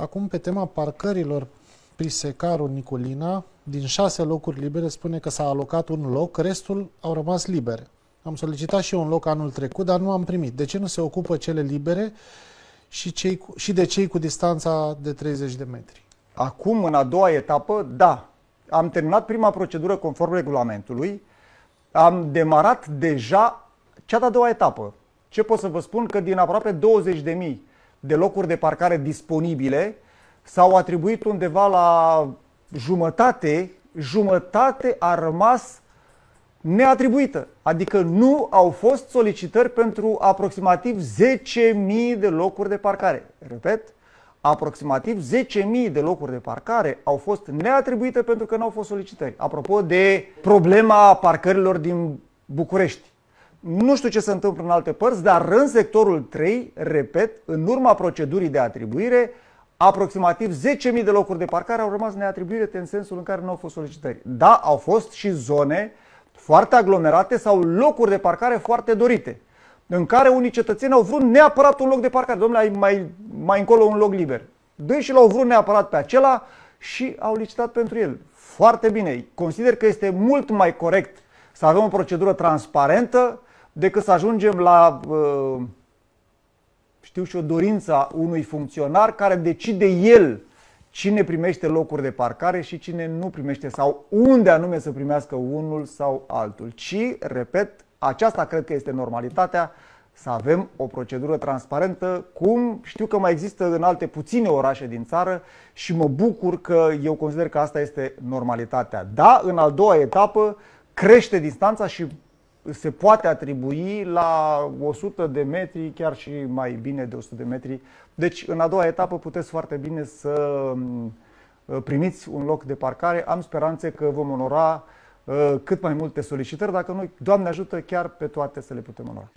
Acum, pe tema parcărilor, Prisecarul Niculina, din șase locuri libere, spune că s-a alocat un loc, restul au rămas libere. Am solicitat și eu un loc anul trecut, dar nu am primit. De ce nu se ocupă cele libere și, cei cu, și de cei cu distanța de 30 de metri? Acum, în a doua etapă, da. Am terminat prima procedură conform regulamentului. Am demarat deja cea de-a doua etapă. Ce pot să vă spun? Că din aproape 20.000 de locuri de parcare disponibile s-au atribuit undeva la jumătate, jumătate a rămas neatribuită. Adică nu au fost solicitări pentru aproximativ 10.000 de locuri de parcare. Repet, aproximativ 10.000 de locuri de parcare au fost neatribuite pentru că nu au fost solicitări. Apropo de problema parcărilor din București. Nu știu ce se întâmplă în alte părți, dar în sectorul 3, repet, în urma procedurii de atribuire, aproximativ 10.000 de locuri de parcare au rămas neatribuite în sensul în care nu au fost solicitări. Da, au fost și zone foarte aglomerate sau locuri de parcare foarte dorite, în care unii cetățeni au vrut neapărat un loc de parcare. Domnule, ai mai, mai încolo un loc liber. Deci și l-au vrut neapărat pe acela și au licitat pentru el. Foarte bine. Consider că este mult mai corect să avem o procedură transparentă, decât să ajungem la uh, știu și o dorință unui funcționar care decide el cine primește locuri de parcare și cine nu primește sau unde anume să primească unul sau altul. Ci, repet, aceasta cred că este normalitatea, să avem o procedură transparentă, cum știu că mai există în alte puține orașe din țară și mă bucur că eu consider că asta este normalitatea. Da, în al doua etapă crește distanța și se poate atribui la 100 de metri, chiar și mai bine de 100 de metri. Deci, în a doua etapă puteți foarte bine să mm, uh, primiți un loc de parcare. Am speranțe că vom onora uh, cât mai multe solicitări, dacă noi, Doamne ajută, chiar pe toate să le putem onora.